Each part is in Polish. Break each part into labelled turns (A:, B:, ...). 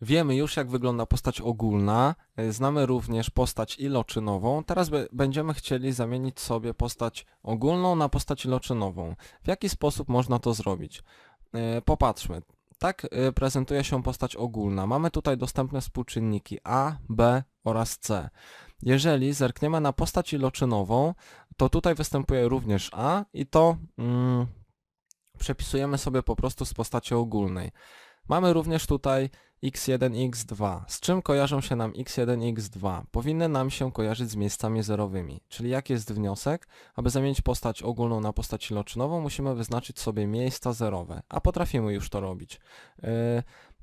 A: Wiemy już, jak wygląda postać ogólna, e, znamy również postać iloczynową. Teraz będziemy chcieli zamienić sobie postać ogólną na postać iloczynową. W jaki sposób można to zrobić? E, popatrzmy. Tak e, prezentuje się postać ogólna. Mamy tutaj dostępne współczynniki A, B oraz C. Jeżeli zerkniemy na postać iloczynową, to tutaj występuje również A i to mm, przepisujemy sobie po prostu z postaci ogólnej. Mamy również tutaj x1, x2. Z czym kojarzą się nam x1, x2? Powinny nam się kojarzyć z miejscami zerowymi. Czyli jak jest wniosek? Aby zamienić postać ogólną na postać iloczynową, musimy wyznaczyć sobie miejsca zerowe, a potrafimy już to robić. Yy,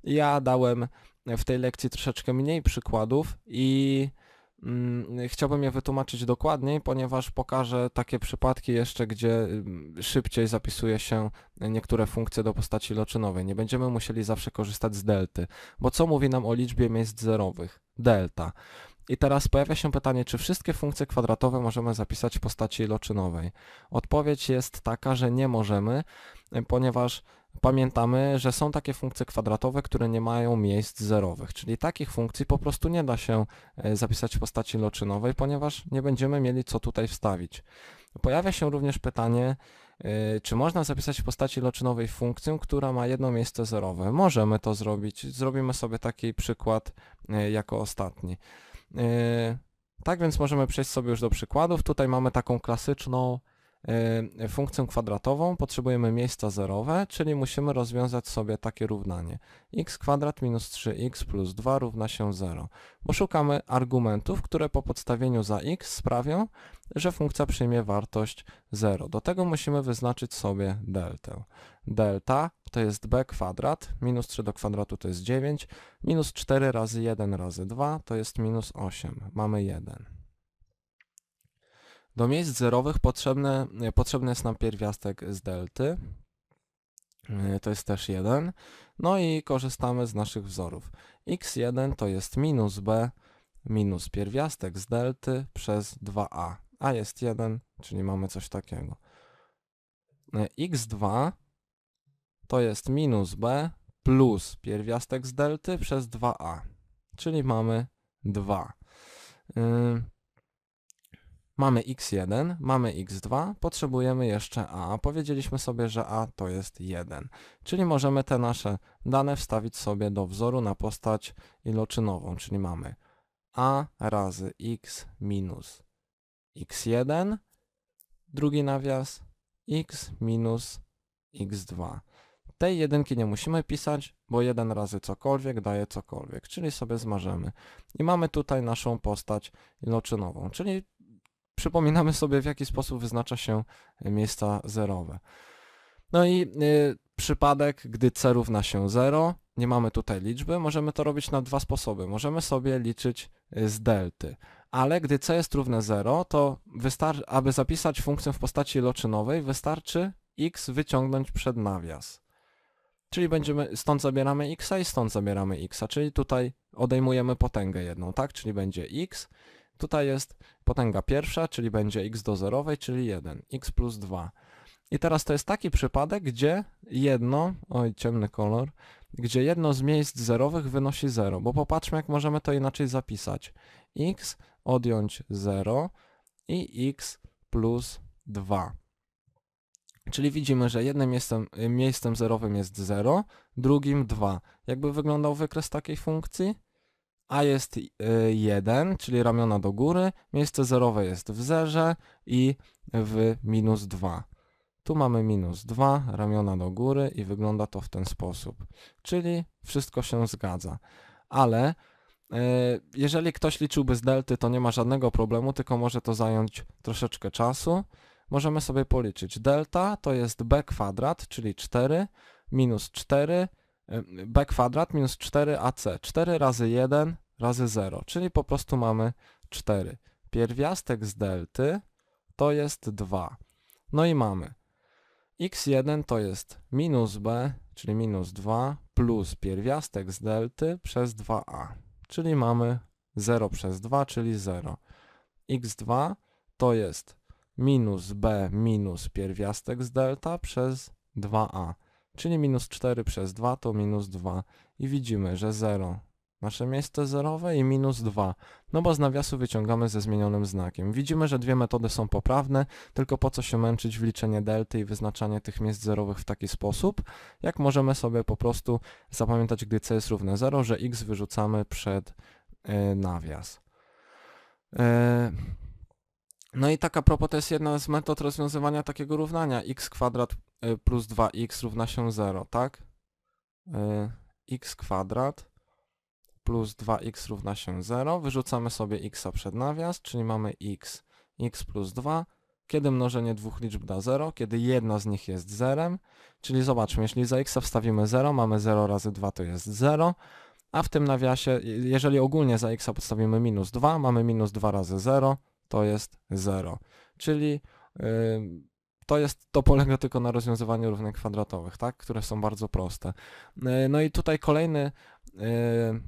A: ja dałem w tej lekcji troszeczkę mniej przykładów i Mm, chciałbym je wytłumaczyć dokładniej, ponieważ pokażę takie przypadki jeszcze, gdzie mm, szybciej zapisuje się niektóre funkcje do postaci loczynowej. Nie będziemy musieli zawsze korzystać z delty, bo co mówi nam o liczbie miejsc zerowych? Delta. I teraz pojawia się pytanie, czy wszystkie funkcje kwadratowe możemy zapisać w postaci loczynowej? Odpowiedź jest taka, że nie możemy, ponieważ pamiętamy, że są takie funkcje kwadratowe, które nie mają miejsc zerowych, czyli takich funkcji po prostu nie da się e, zapisać w postaci loczynowej, ponieważ nie będziemy mieli co tutaj wstawić. Pojawia się również pytanie, e, czy można zapisać w postaci loczynowej funkcję, która ma jedno miejsce zerowe? Możemy to zrobić. Zrobimy sobie taki przykład e, jako ostatni. Tak więc możemy przejść sobie już do przykładów. Tutaj mamy taką klasyczną Y, funkcję kwadratową potrzebujemy miejsca zerowe, czyli musimy rozwiązać sobie takie równanie. x kwadrat minus 3x plus 2 równa się 0, bo szukamy argumentów, które po podstawieniu za x sprawią, że funkcja przyjmie wartość 0. Do tego musimy wyznaczyć sobie deltę. Delta to jest b kwadrat, minus 3 do kwadratu to jest 9, minus 4 razy 1 razy 2 to jest minus 8, mamy 1. Do no, miejsc zerowych potrzebne, e, potrzebny jest nam pierwiastek z delty. E, to jest też 1. No i korzystamy z naszych wzorów. x1 to jest minus b minus pierwiastek z delty przez 2a. a jest 1, czyli mamy coś takiego. E, x2 to jest minus b plus pierwiastek z delty przez 2a, czyli mamy 2. Yy, Mamy x1, mamy x2, potrzebujemy jeszcze a. Powiedzieliśmy sobie, że a to jest 1. Czyli możemy te nasze dane wstawić sobie do wzoru na postać iloczynową, czyli mamy a razy x minus x1, drugi nawias, x minus x2. Tej jedynki nie musimy pisać, bo jeden razy cokolwiek daje cokolwiek, czyli sobie zmarzymy I mamy tutaj naszą postać iloczynową, czyli przypominamy sobie, w jaki sposób wyznacza się miejsca zerowe. No i y, przypadek, gdy c równa się 0, nie mamy tutaj liczby, możemy to robić na dwa sposoby. Możemy sobie liczyć y, z delty, ale gdy c jest równe 0, to wystarczy, aby zapisać funkcję w postaci iloczynowej, wystarczy x wyciągnąć przed nawias. Czyli będziemy, stąd zabieramy x i stąd zabieramy x, czyli tutaj odejmujemy potęgę jedną, tak? Czyli będzie x Tutaj jest potęga pierwsza, czyli będzie x do zerowej, czyli 1, x plus 2. I teraz to jest taki przypadek, gdzie jedno, oj ciemny kolor, gdzie jedno z miejsc zerowych wynosi 0, bo popatrzmy jak możemy to inaczej zapisać. x odjąć 0 i x plus 2. Czyli widzimy, że jednym miejscem, miejscem zerowym jest 0, drugim 2. Jakby wyglądał wykres takiej funkcji? A jest 1, y, czyli ramiona do góry, miejsce zerowe jest w zerze i w minus 2. Tu mamy minus 2, ramiona do góry i wygląda to w ten sposób. Czyli wszystko się zgadza. Ale y, jeżeli ktoś liczyłby z delty, to nie ma żadnego problemu, tylko może to zająć troszeczkę czasu. Możemy sobie policzyć. Delta to jest b kwadrat, czyli 4, minus 4, y, b kwadrat minus 4ac. 4 razy 1 razy 0, czyli po prostu mamy 4. Pierwiastek z delty to jest 2. No i mamy x1 to jest minus b, czyli minus 2, plus pierwiastek z delty przez 2a, czyli mamy 0 przez 2, czyli 0. x2 to jest minus b minus pierwiastek z delta przez 2a, czyli minus 4 przez 2 to minus 2 i widzimy, że 0 Nasze miejsce zerowe i minus 2, no bo z nawiasu wyciągamy ze zmienionym znakiem. Widzimy, że dwie metody są poprawne, tylko po co się męczyć w liczenie delty i wyznaczanie tych miejsc zerowych w taki sposób, jak możemy sobie po prostu zapamiętać, gdy c jest równe 0, że x wyrzucamy przed y, nawias. Y, no i taka propos to jest jedna z metod rozwiązywania takiego równania x kwadrat y, plus 2x równa się 0, tak? x kwadrat plus 2x równa się 0. Wyrzucamy sobie x przed nawias, czyli mamy x, x plus 2. Kiedy mnożenie dwóch liczb da 0? Kiedy jedna z nich jest 0. Czyli zobaczmy, jeśli za x wstawimy 0, mamy 0 razy 2 to jest 0. A w tym nawiasie, jeżeli ogólnie za x podstawimy minus 2, mamy minus 2 razy 0, to jest 0. Czyli yy, to jest, to polega tylko na rozwiązywaniu równych kwadratowych, tak? Które są bardzo proste. Yy, no i tutaj kolejny... Yy,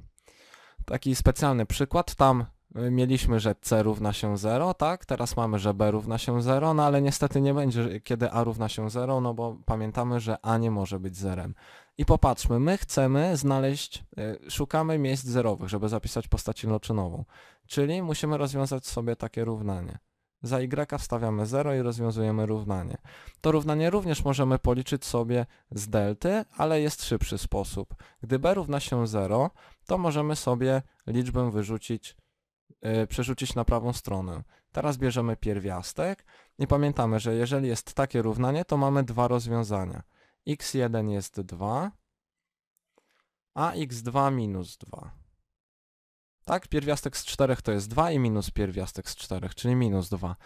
A: taki specjalny przykład. Tam y, mieliśmy, że C równa się 0, tak? Teraz mamy, że B równa się 0, no ale niestety nie będzie, kiedy A równa się 0, no bo pamiętamy, że A nie może być zerem. I popatrzmy, my chcemy znaleźć, y, szukamy miejsc zerowych, żeby zapisać postać iloczynową. Czyli musimy rozwiązać sobie takie równanie. Za y wstawiamy 0 i rozwiązujemy równanie. To równanie również możemy policzyć sobie z delty, ale jest szybszy sposób. Gdy b równa się 0, to możemy sobie liczbę wyrzucić, yy, przerzucić na prawą stronę. Teraz bierzemy pierwiastek i pamiętamy, że jeżeli jest takie równanie, to mamy dwa rozwiązania. x1 jest 2, a x2 minus 2. Tak, pierwiastek z 4 to jest 2 i minus pierwiastek z 4, czyli minus 2.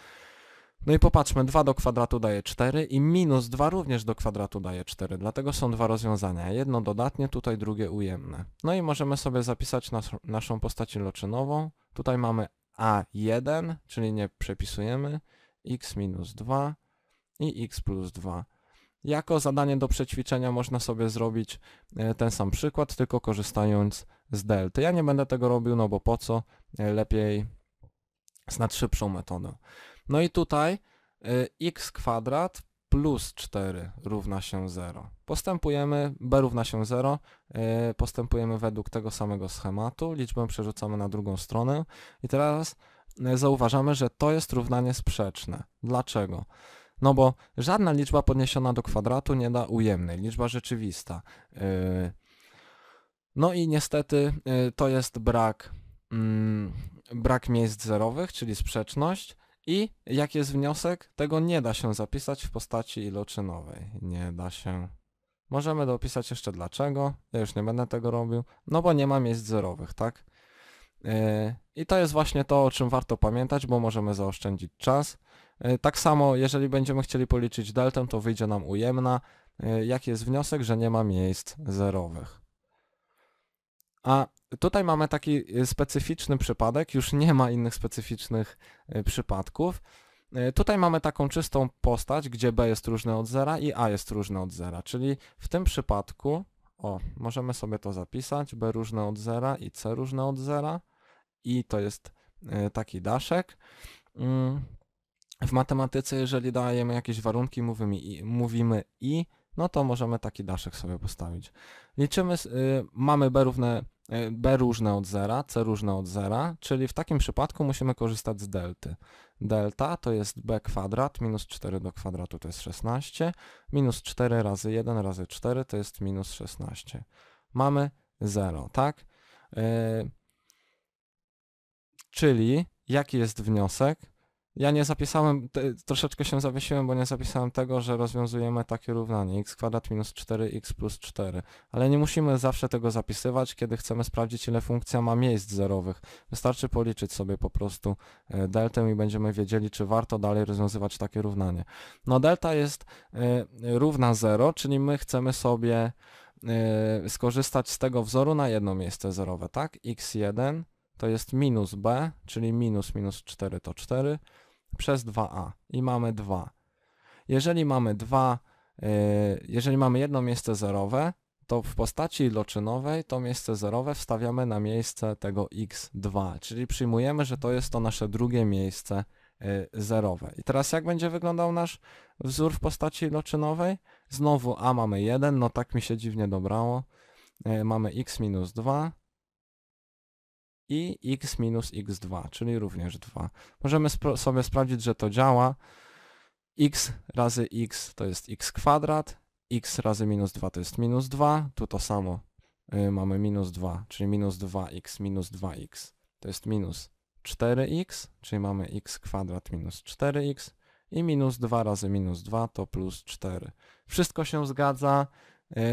A: No i popatrzmy, 2 do kwadratu daje 4 i minus 2 również do kwadratu daje 4, dlatego są dwa rozwiązania, jedno dodatnie, tutaj drugie ujemne. No i możemy sobie zapisać nas, naszą postać iloczynową. Tutaj mamy a1, czyli nie przepisujemy, x minus 2 i x plus 2. Jako zadanie do przećwiczenia można sobie zrobić e, ten sam przykład, tylko korzystając z delty. Ja nie będę tego robił, no bo po co, e, lepiej znać szybszą metodę. No i tutaj y, x kwadrat plus 4 równa się 0. Postępujemy, b równa się 0, y, postępujemy według tego samego schematu, liczbę przerzucamy na drugą stronę i teraz y, zauważamy, że to jest równanie sprzeczne. Dlaczego? No bo żadna liczba podniesiona do kwadratu nie da ujemnej, liczba rzeczywista. No i niestety to jest brak, mm, brak miejsc zerowych, czyli sprzeczność. I jak jest wniosek, tego nie da się zapisać w postaci iloczynowej. Nie da się. Możemy dopisać jeszcze dlaczego. Ja już nie będę tego robił. No bo nie ma miejsc zerowych, tak? E, I to jest właśnie to, o czym warto pamiętać, bo możemy zaoszczędzić czas. E, tak samo, jeżeli będziemy chcieli policzyć deltę, to wyjdzie nam ujemna. E, jak jest wniosek, że nie ma miejsc zerowych. A tutaj mamy taki y, specyficzny przypadek, już nie ma innych specyficznych y, przypadków. Y, tutaj mamy taką czystą postać, gdzie B jest różne od zera i A jest różne od zera, czyli w tym przypadku, o, możemy sobie to zapisać, B różne od zera i C różne od zera i to jest taki daszek. Mm, w matematyce, jeżeli dajemy jakieś warunki, mówimy i, mówimy i no to możemy taki daszek sobie postawić. Liczymy, yy, mamy B równe, yy, B różne od zera, C różne od zera, czyli w takim przypadku musimy korzystać z delty. Delta to jest B kwadrat, minus 4 do kwadratu to jest 16, minus 4 razy 1 razy 4 to jest minus 16. Mamy 0, tak? Yy, czyli jaki jest wniosek? Ja nie zapisałem, te, troszeczkę się zawiesiłem, bo nie zapisałem tego, że rozwiązujemy takie równanie x kwadrat minus 4x plus 4. Ale nie musimy zawsze tego zapisywać, kiedy chcemy sprawdzić ile funkcja ma miejsc zerowych. Wystarczy policzyć sobie po prostu e, deltę i będziemy wiedzieli, czy warto dalej rozwiązywać takie równanie. No delta jest y, równa 0, czyli my chcemy sobie y, skorzystać z tego wzoru na jedno miejsce zerowe, tak? x1 to jest minus b, czyli minus minus 4 to 4, przez 2a i mamy 2. Jeżeli mamy 2, y, jeżeli mamy jedno miejsce zerowe, to w postaci iloczynowej to miejsce zerowe wstawiamy na miejsce tego x2, czyli przyjmujemy, że to jest to nasze drugie miejsce y, zerowe. I teraz jak będzie wyglądał nasz wzór w postaci iloczynowej? Znowu a mamy 1, no tak mi się dziwnie dobrało. Y, mamy x minus 2, i x minus x2, czyli również 2. Możemy spro- sobie sprawdzić, że to działa. x razy x to jest x kwadrat, x razy minus 2 to jest minus 2, tu to samo yy, mamy minus 2, czyli minus 2x minus 2x to jest minus 4x, czyli mamy x kwadrat minus 4x i minus 2 razy minus 2 to plus 4. Wszystko się zgadza, Yy,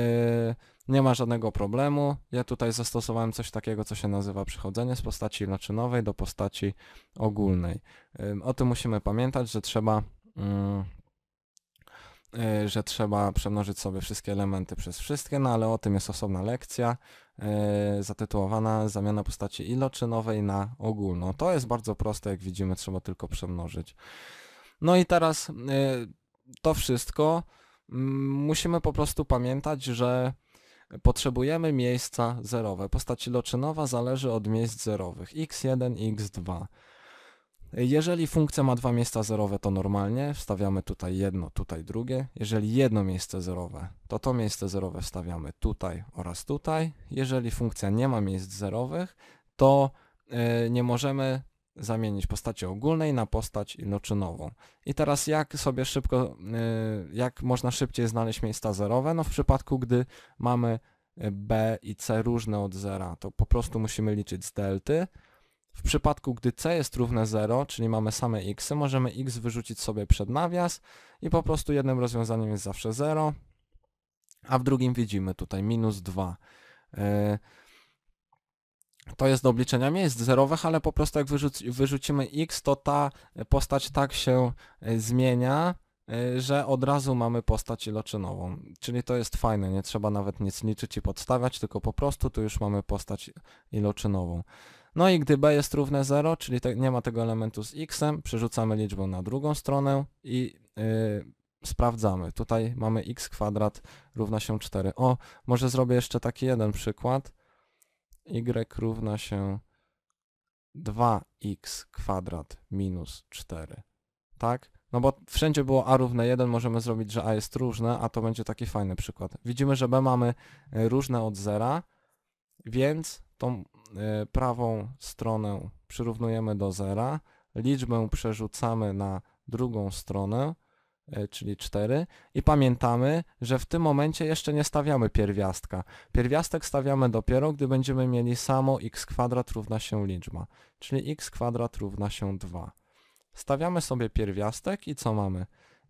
A: nie ma żadnego problemu. Ja tutaj zastosowałem coś takiego, co się nazywa przechodzenie z postaci naczynowej do postaci ogólnej. Yy, o tym musimy pamiętać, że trzeba yy, że trzeba przemnożyć sobie wszystkie elementy przez wszystkie, no ale o tym jest osobna lekcja yy, zatytułowana Zamiana postaci iloczynowej na ogólną. To jest bardzo proste, jak widzimy, trzeba tylko przemnożyć. No i teraz yy, to wszystko musimy po prostu pamiętać, że potrzebujemy miejsca zerowe. Postać iloczynowa zależy od miejsc zerowych x1, x2. Jeżeli funkcja ma dwa miejsca zerowe, to normalnie wstawiamy tutaj jedno, tutaj drugie. Jeżeli jedno miejsce zerowe, to to miejsce zerowe wstawiamy tutaj oraz tutaj. Jeżeli funkcja nie ma miejsc zerowych, to e, nie możemy zamienić postaci ogólnej na postać iloczynową. I teraz jak sobie szybko, y, jak można szybciej znaleźć miejsca zerowe? No w przypadku, gdy mamy y, B i C różne od zera, to po prostu musimy liczyć z delty. W przypadku, gdy C jest równe 0, czyli mamy same x, możemy x wyrzucić sobie przed nawias i po prostu jednym rozwiązaniem jest zawsze 0, a w drugim widzimy tutaj minus 2. Yy, to jest do obliczenia miejsc zerowych, ale po prostu jak wyrzucimy x, to ta e, postać tak się e, zmienia, e, że od razu mamy postać iloczynową. Czyli to jest fajne, nie trzeba nawet nic liczyć i podstawiać, tylko po prostu tu już mamy postać iloczynową. No i gdy b jest równe 0, czyli te, nie ma tego elementu z x, przerzucamy liczbę na drugą stronę i yy, sprawdzamy. Tutaj mamy x kwadrat równa się 4. O, może zrobię jeszcze taki jeden przykład y równa się 2x kwadrat minus 4. Tak? No bo wszędzie było a równe 1, możemy zrobić, że a jest różne, a to będzie taki fajny przykład. Widzimy, że b mamy y, różne od zera, więc tą y, prawą stronę przyrównujemy do zera, liczbę przerzucamy na drugą stronę, E, czyli 4 i pamiętamy, że w tym momencie jeszcze nie stawiamy pierwiastka. Pierwiastek stawiamy dopiero, gdy będziemy mieli samo x kwadrat równa się liczba, czyli x kwadrat równa się 2. Stawiamy sobie pierwiastek i co mamy?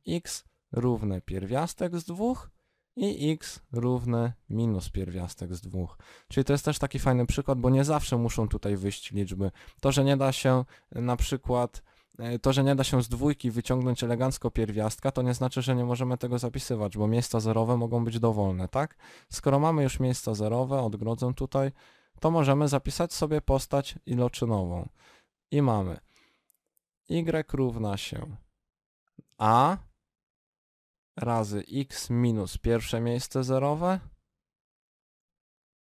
A: x równe pierwiastek z 2 i x równe minus pierwiastek z 2. Czyli to jest też taki fajny przykład, bo nie zawsze muszą tutaj wyjść liczby. To, że nie da się na przykład E, to, że nie da się z dwójki wyciągnąć elegancko pierwiastka, to nie znaczy, że nie możemy tego zapisywać, bo miejsca zerowe mogą być dowolne, tak? Skoro mamy już miejsca zerowe, odgrodzę tutaj, to możemy zapisać sobie postać iloczynową. I mamy y równa się a razy x minus pierwsze miejsce zerowe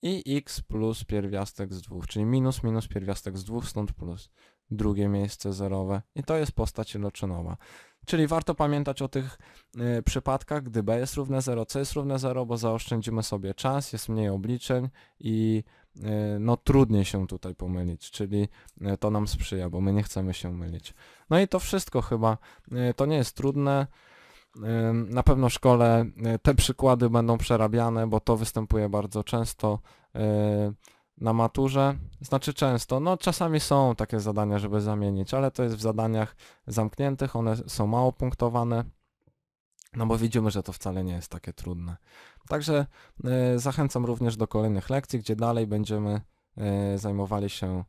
A: i x plus pierwiastek z dwóch, czyli minus minus pierwiastek z dwóch, stąd plus drugie miejsce zerowe i to jest postać iloczynowa. Czyli warto pamiętać o tych y, przypadkach, gdy B jest równe 0, C jest równe 0, bo zaoszczędzimy sobie czas, jest mniej obliczeń i y, no trudniej się tutaj pomylić, czyli y, to nam sprzyja, bo my nie chcemy się mylić. No i to wszystko chyba, y, to nie jest trudne. Y, na pewno w szkole y, te przykłady będą przerabiane, bo to występuje bardzo często. Y, na maturze. Znaczy często, no czasami są takie zadania, żeby zamienić, ale to jest w zadaniach zamkniętych, one są mało punktowane. No bo widzimy, że to wcale nie jest takie trudne. Także e, zachęcam również do kolejnych lekcji, gdzie dalej będziemy e, zajmowali się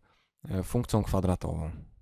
A: e, funkcją kwadratową.